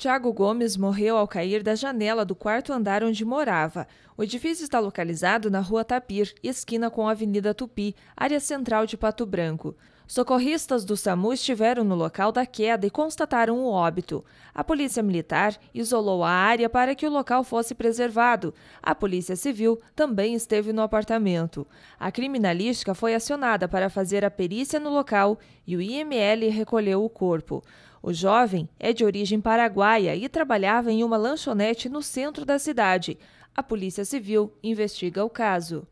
Tiago Gomes morreu ao cair da janela do quarto andar onde morava. O edifício está localizado na rua Tapir, esquina com a Avenida Tupi, área central de Pato Branco. Socorristas do SAMU estiveram no local da queda e constataram o óbito. A Polícia Militar isolou a área para que o local fosse preservado. A Polícia Civil também esteve no apartamento. A criminalística foi acionada para fazer a perícia no local e o IML recolheu o corpo. O jovem é de origem paraguaia e trabalhava em uma lanchonete no centro da cidade. A Polícia Civil investiga o caso.